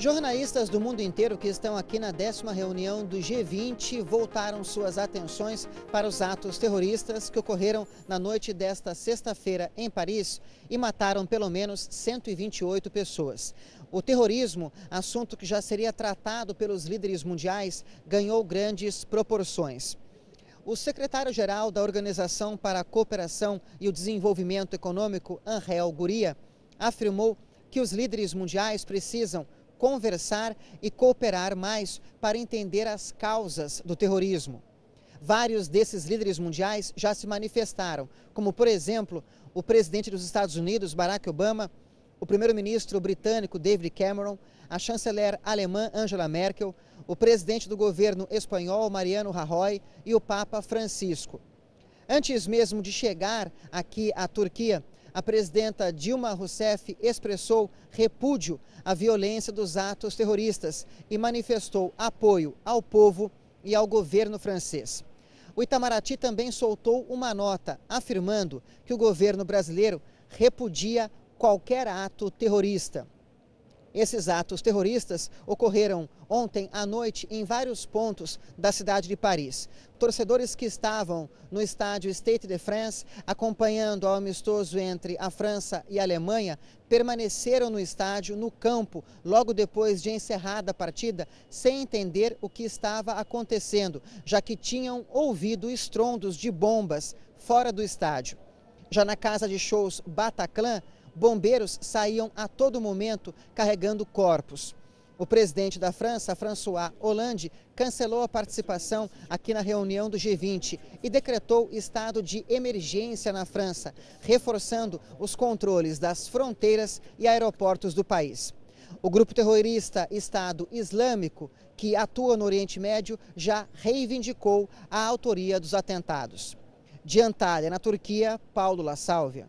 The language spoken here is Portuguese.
Jornalistas do mundo inteiro que estão aqui na décima reunião do G20 voltaram suas atenções para os atos terroristas que ocorreram na noite desta sexta-feira em Paris e mataram pelo menos 128 pessoas. O terrorismo, assunto que já seria tratado pelos líderes mundiais, ganhou grandes proporções. O secretário-geral da Organização para a Cooperação e o Desenvolvimento Econômico, Angel Guria, afirmou que os líderes mundiais precisam conversar e cooperar mais para entender as causas do terrorismo. Vários desses líderes mundiais já se manifestaram, como, por exemplo, o presidente dos Estados Unidos, Barack Obama, o primeiro-ministro britânico David Cameron, a chanceler alemã Angela Merkel, o presidente do governo espanhol Mariano Rajoy e o Papa Francisco. Antes mesmo de chegar aqui à Turquia, a presidenta Dilma Rousseff expressou repúdio à violência dos atos terroristas e manifestou apoio ao povo e ao governo francês. O Itamaraty também soltou uma nota afirmando que o governo brasileiro repudia qualquer ato terrorista. Esses atos terroristas ocorreram ontem à noite em vários pontos da cidade de Paris. Torcedores que estavam no estádio State de France acompanhando o amistoso entre a França e a Alemanha permaneceram no estádio, no campo, logo depois de encerrada a partida, sem entender o que estava acontecendo, já que tinham ouvido estrondos de bombas fora do estádio. Já na casa de shows Bataclan, bombeiros saíam a todo momento carregando corpos. O presidente da França, François Hollande, cancelou a participação aqui na reunião do G20 e decretou estado de emergência na França, reforçando os controles das fronteiras e aeroportos do país. O grupo terrorista Estado Islâmico, que atua no Oriente Médio, já reivindicou a autoria dos atentados. De Antália, na Turquia, Paulo La Sálvia.